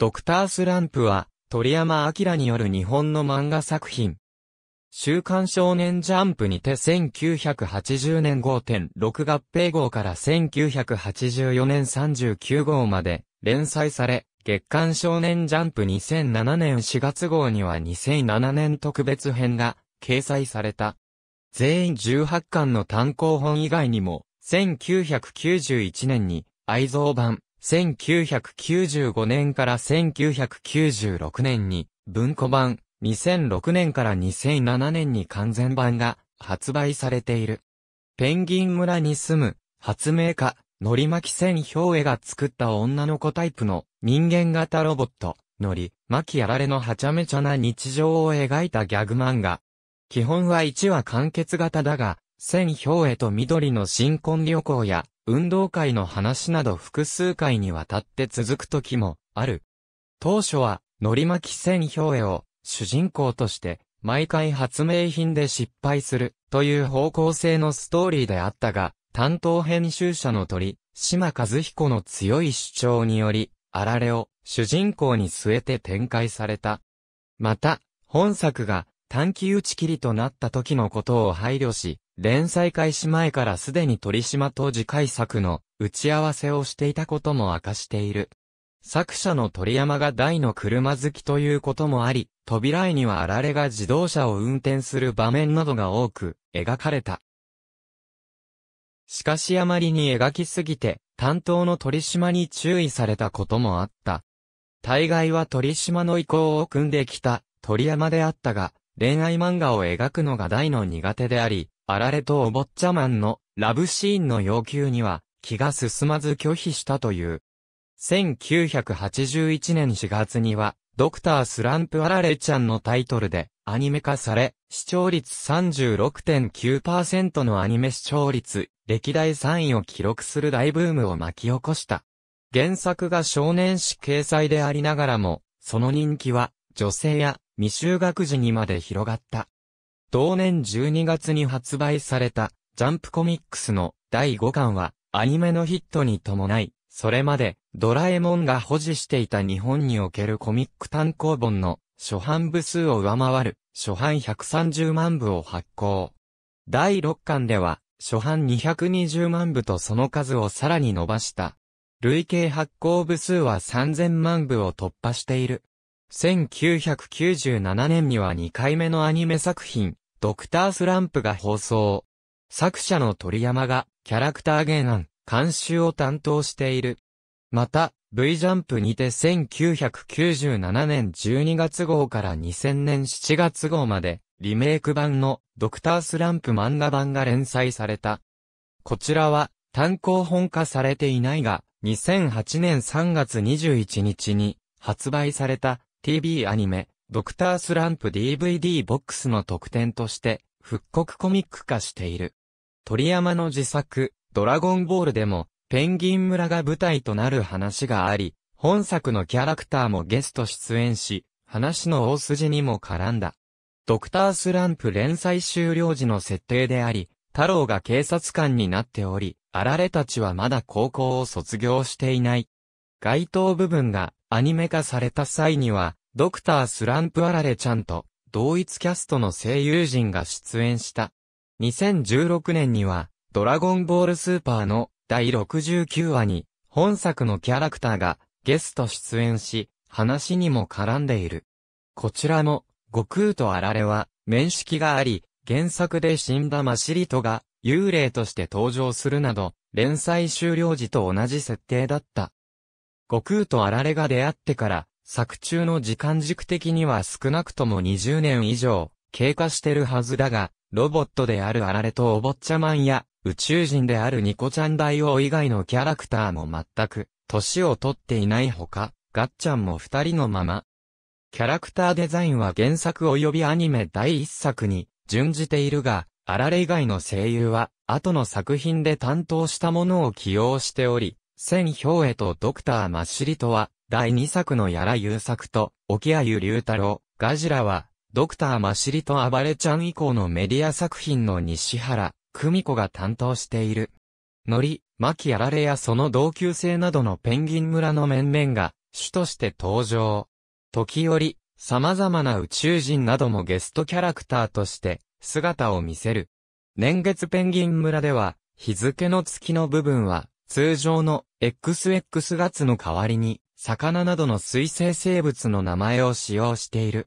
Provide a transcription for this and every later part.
ドクタースランプは、鳥山明による日本の漫画作品。週刊少年ジャンプにて1980年5.6合併号から1984年39号まで連載され、月刊少年ジャンプ2007年4月号には2007年特別編が掲載された。全員18巻の単行本以外にも、1991年に愛蔵版、1995年から1996年に文庫版、2006年から2007年に完全版が発売されている。ペンギン村に住む発明家、のりまき千んひが作った女の子タイプの人間型ロボット、のり、まきやられのはちゃめちゃな日常を描いたギャグ漫画。基本は1話完結型だが、千兵衛と緑の新婚旅行や、運動会の話など複数回にわたって続く時もある。当初は、のり巻き戦表絵を主人公として、毎回発明品で失敗するという方向性のストーリーであったが、担当編集者の鳥、島和彦の強い主張により、あられを主人公に据えて展開された。また、本作が短期打ち切りとなった時のことを配慮し、連載開始前からすでに鳥島と次回作の打ち合わせをしていたことも明かしている。作者の鳥山が大の車好きということもあり、扉絵にはあられが自動車を運転する場面などが多く描かれた。しかしあまりに描きすぎて、担当の鳥島に注意されたこともあった。大概は鳥島の意向を組んできた鳥山であったが、恋愛漫画を描くのが大の苦手であり、あられとお坊ちゃまんのラブシーンの要求には気が進まず拒否したという。1981年4月には、ドクタースランプあられちゃんのタイトルでアニメ化され、視聴率36.9%のアニメ視聴率、歴代3位を記録する大ブームを巻き起こした。原作が少年誌掲載でありながらも、その人気は、女性や未就学児にまで広がった。同年12月に発売された、ジャンプコミックスの第5巻は、アニメのヒットに伴い、それまで、ドラえもんが保持していた日本におけるコミック単行本の初版部数を上回る初版130万部を発行。第6巻では初版220万部とその数をさらに伸ばした。累計発行部数は3000万部を突破している。1997年には2回目のアニメ作品、ドクタースランプが放送。作者の鳥山がキャラクター原案、監修を担当している。また、V ジャンプにて1997年12月号から2000年7月号まで、リメイク版のドクタースランプ漫画版が連載された。こちらは単行本化されていないが、2008年3月21日に発売された TV アニメドクタースランプ DVD ボックスの特典として、復刻コミック化している。鳥山の自作、ドラゴンボールでも、ペンギン村が舞台となる話があり、本作のキャラクターもゲスト出演し、話の大筋にも絡んだ。ドクタースランプ連載終了時の設定であり、太郎が警察官になっており、あられたちはまだ高校を卒業していない。該当部分がアニメ化された際には、ドクタースランプアラレちゃんと、同一キャストの声優陣が出演した。2016年には、ドラゴンボールスーパーの第69話に、本作のキャラクターがゲスト出演し、話にも絡んでいる。こちらも、悟空とアラレは、面識があり、原作で死んだマシリトが、幽霊として登場するなど、連載終了時と同じ設定だった。悟空とアラレが出会ってから、作中の時間軸的には少なくとも20年以上、経過してるはずだが、ロボットであるアラレとお坊ちゃまんや、宇宙人であるニコちゃん大王以外のキャラクターも全く、年をとっていないほか、ガッチャンも二人のまま。キャラクターデザインは原作及びアニメ第一作に、準じているが、アラレ以外の声優は、後の作品で担当したものを起用しており、千表へとドクターマシリとは、第2作のやら優作と、沖谷龍太郎、ガジラは、ドクターマシリと暴れちゃん以降のメディア作品の西原、久美子が担当している。のり、キやられやその同級生などのペンギン村の面々が、主として登場。時折、様々な宇宙人などもゲストキャラクターとして、姿を見せる。年月ペンギン村では、日付の月の部分は、通常の XX 月の代わりに、魚などの水生生物の名前を使用している。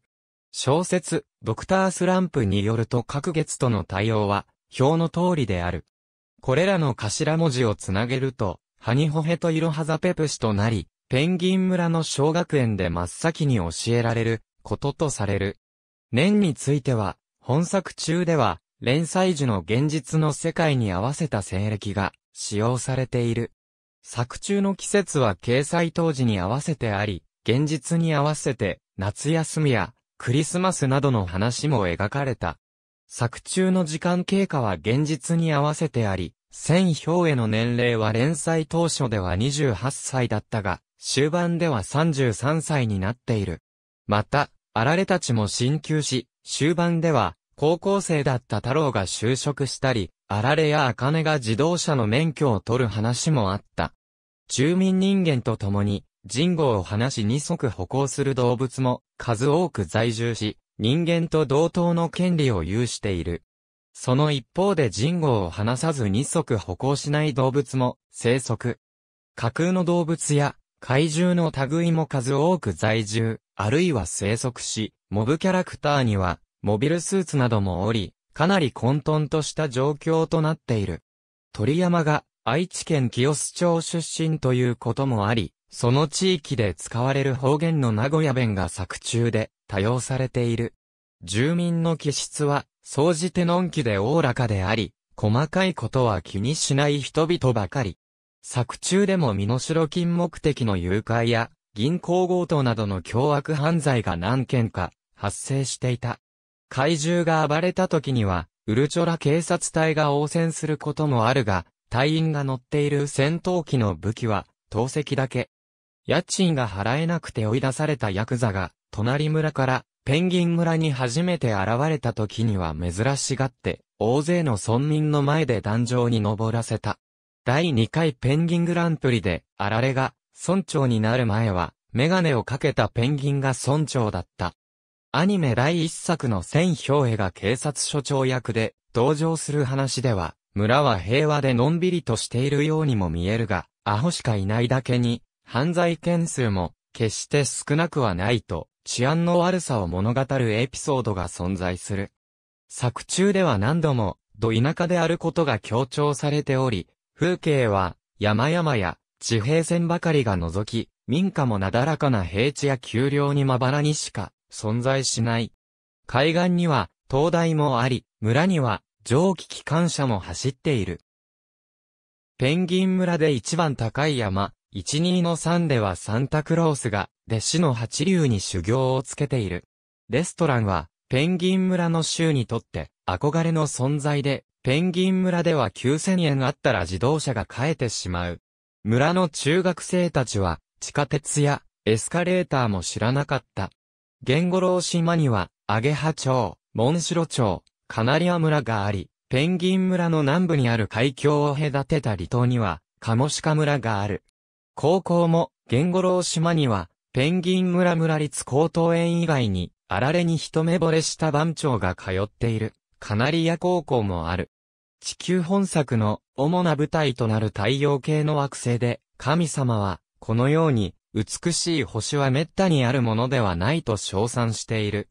小説、ドクタースランプによると各月との対応は、表の通りである。これらの頭文字をつなげると、ハニホヘとイロハザペプシとなり、ペンギン村の小学園で真っ先に教えられる、こととされる。年については、本作中では、連載時の現実の世界に合わせた西暦が使用されている。作中の季節は掲載当時に合わせてあり、現実に合わせて夏休みやクリスマスなどの話も描かれた。作中の時間経過は現実に合わせてあり、千表への年齢は連載当初では28歳だったが、終盤では33歳になっている。また、あられたちも進級し、終盤では高校生だった太郎が就職したり、あられやあかねが自動車の免許を取る話もあった。住民人間と共に、人号を話し二足歩行する動物も数多く在住し、人間と同等の権利を有している。その一方で人号を話さず二足歩行しない動物も生息。架空の動物や怪獣の類も数多く在住、あるいは生息し、モブキャラクターにはモビルスーツなどもおり、かなり混沌とした状況となっている。鳥山が愛知県清須町出身ということもあり、その地域で使われる方言の名古屋弁が作中で多用されている。住民の気質は、総じてのんきでおおらかであり、細かいことは気にしない人々ばかり。作中でも身代金目的の誘拐や、銀行強盗などの凶悪犯罪が何件か発生していた。怪獣が暴れた時には、ウルチョラ警察隊が応戦することもあるが、隊員が乗っている戦闘機の武器は、投石だけ。家賃が払えなくて追い出されたヤクザが、隣村からペンギン村に初めて現れた時には珍しがって、大勢の村民の前で壇上に登らせた。第2回ペンギングランプリで、あられが、村長になる前は、メガネをかけたペンギンが村長だった。アニメ第一作の千兵衛が警察署長役で登場する話では、村は平和でのんびりとしているようにも見えるが、アホしかいないだけに、犯罪件数も決して少なくはないと、治安の悪さを物語るエピソードが存在する。作中では何度も、ど田舎であることが強調されており、風景は山々や地平線ばかりが除き、民家もなだらかな平地や丘陵にまばらにしか存在しない。海岸には灯台もあり、村には蒸気機関車も走っている。ペンギン村で一番高い山、12の3ではサンタクロースが弟子の八竜に修行をつけている。レストランはペンギン村の州にとって憧れの存在で、ペンギン村では9000円あったら自動車が買えてしまう。村の中学生たちは地下鉄やエスカレーターも知らなかった。ゴ五郎島には、アゲハ町、モンシロ町、カナリア村があり、ペンギン村の南部にある海峡を隔てた離島には、カモシカ村がある。高校も、ゴ五郎島には、ペンギン村村立高等園以外に、あられに一目惚れした番長が通っている、カナリア高校もある。地球本作の主な舞台となる太陽系の惑星で、神様は、このように、美しい星は滅多にあるものではないと称賛している。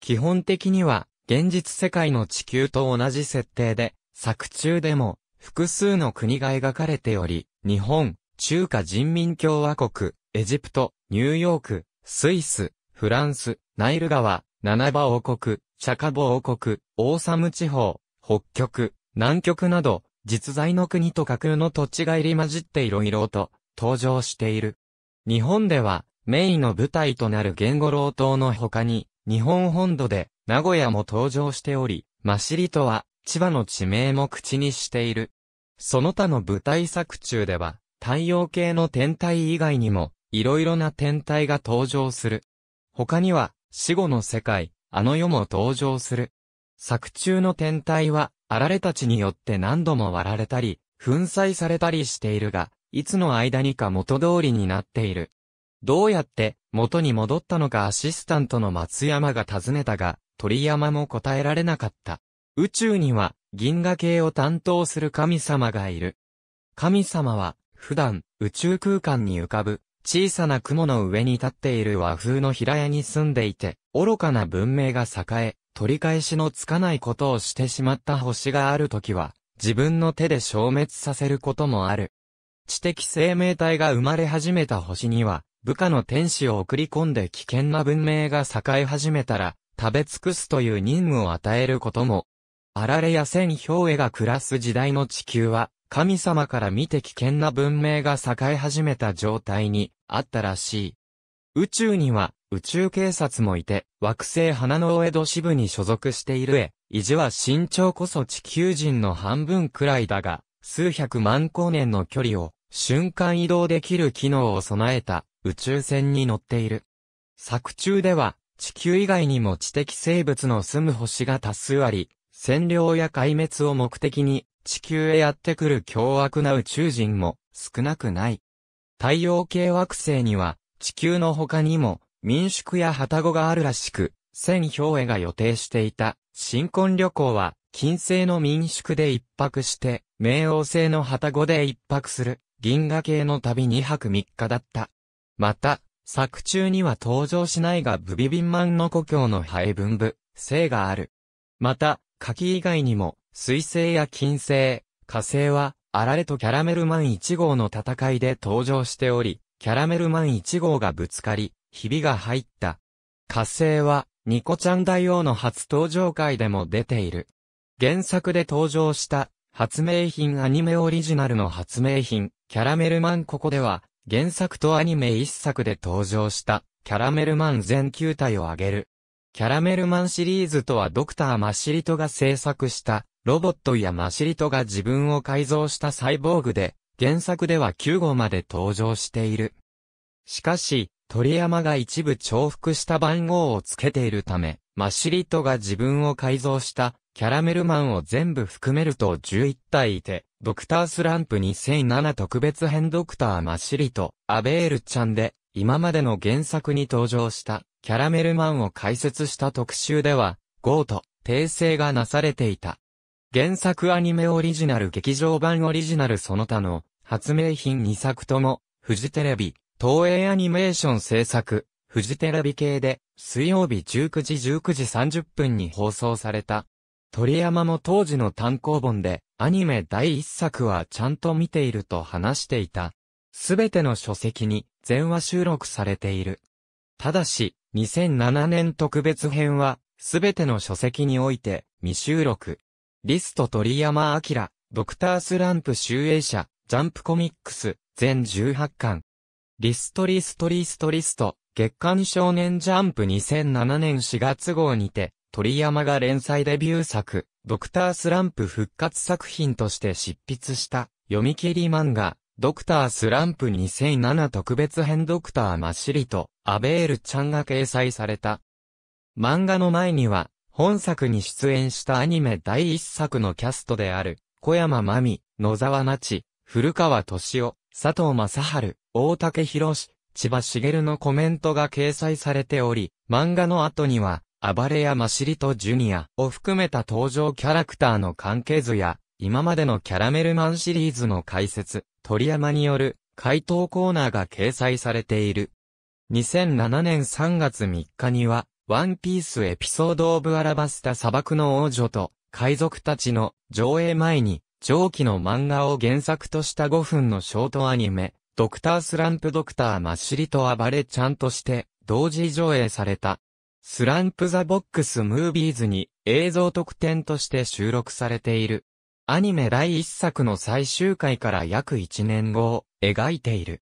基本的には、現実世界の地球と同じ設定で、作中でも、複数の国が描かれており、日本、中華人民共和国、エジプト、ニューヨーク、スイス、フランス、ナイル川、七バ王国、チャカボ王国、オーサム地方、北極、南極など、実在の国と架空の土地が入り混じって色々と登場している。日本では、メインの舞台となる言語老島の他に、日本本土で、名古屋も登場しており、マシリとは、千葉の地名も口にしている。その他の舞台作中では、太陽系の天体以外にも、いろいろな天体が登場する。他には、死後の世界、あの世も登場する。作中の天体は、あられたちによって何度も割られたり、粉砕されたりしているが、いつの間にか元通りになっている。どうやって元に戻ったのかアシスタントの松山が尋ねたが、鳥山も答えられなかった。宇宙には銀河系を担当する神様がいる。神様は普段宇宙空間に浮かぶ小さな雲の上に立っている和風の平屋に住んでいて、愚かな文明が栄え、取り返しのつかないことをしてしまった星がある時は、自分の手で消滅させることもある。知的生命体が生まれ始めた星には、部下の天使を送り込んで危険な文明が栄え始めたら、食べ尽くすという任務を与えることも、あられや千氷絵が暮らす時代の地球は、神様から見て危険な文明が栄え始めた状態にあったらしい。宇宙には宇宙警察もいて、惑星花の大江戸支部に所属している絵、意地は身長こそ地球人の半分くらいだが、数百万光年の距離を瞬間移動できる機能を備えた宇宙船に乗っている。作中では地球以外にも知的生物の住む星が多数あり、占領や壊滅を目的に地球へやってくる凶悪な宇宙人も少なくない。太陽系惑星には地球の他にも民宿や旅籠があるらしく、千氷絵が予定していた新婚旅行は近世の民宿で一泊して、冥王星の旅籠で一泊する。銀河系の旅2泊3日だった。また、作中には登場しないがブビビンマンの故郷のハエ分部、性がある。また、柿以外にも、水星や金星、火星は、アラレとキャラメルマン1号の戦いで登場しており、キャラメルマン1号がぶつかり、ひびが入った。火星は、ニコちゃん大王の初登場回でも出ている。原作で登場した、発明品アニメオリジナルの発明品、キャラメルマンここでは、原作とアニメ一作で登場した、キャラメルマン全球体を挙げる。キャラメルマンシリーズとはドクターマシリトが制作した、ロボットやマシリトが自分を改造したサイボーグで、原作では9号まで登場している。しかし、鳥山が一部重複した番号をつけているため、マシリトが自分を改造した、キャラメルマンを全部含めると11体いて、ドクタースランプ2007特別編ドクターマシリと、アベールちゃんで、今までの原作に登場した、キャラメルマンを解説した特集では、ゴーと、訂正がなされていた。原作アニメオリジナル劇場版オリジナルその他の、発明品2作とも、フジテレビ、東映アニメーション制作、フジテレビ系で、水曜日19時19時30分に放送された。鳥山も当時の単行本で、アニメ第一作はちゃんと見ていると話していた。すべての書籍に全話収録されている。ただし、2007年特別編は、すべての書籍において未収録。リスト鳥山明、ドクタースランプ集英社、ジャンプコミックス、全18巻。リストリストリストリスト、月刊少年ジャンプ2007年4月号にて、鳥山が連載デビュー作、ドクタースランプ復活作品として執筆した読み切り漫画、ドクタースランプ2007特別編ドクターマシリと、アベールちゃんが掲載された。漫画の前には、本作に出演したアニメ第一作のキャストである、小山真美、野沢那智、古川敏夫、佐藤正春、大竹博士、千葉茂のコメントが掲載されており、漫画の後には、暴れやマシリとジュニアを含めた登場キャラクターの関係図や、今までのキャラメルマンシリーズの解説、鳥山による回答コーナーが掲載されている。2007年3月3日には、ワンピースエピソードオブアラバスタ砂漠の王女と海賊たちの上映前に上記の漫画を原作とした5分のショートアニメ、ドクタースランプドクターマッシリと暴れちゃんとして同時上映された。スランプザボックスムービーズに映像特典として収録されている。アニメ第一作の最終回から約1年後を描いている。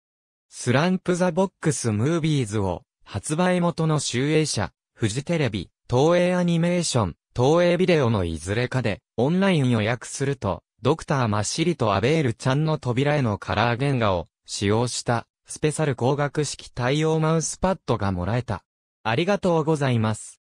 スランプザボックスムービーズを発売元の集英社、フジテレビ、東映アニメーション、東映ビデオのいずれかでオンライン予約すると、ドクターマッシリとアベールちゃんの扉へのカラー原画を使用したスペシャル光学式対応マウスパッドがもらえた。ありがとうございます。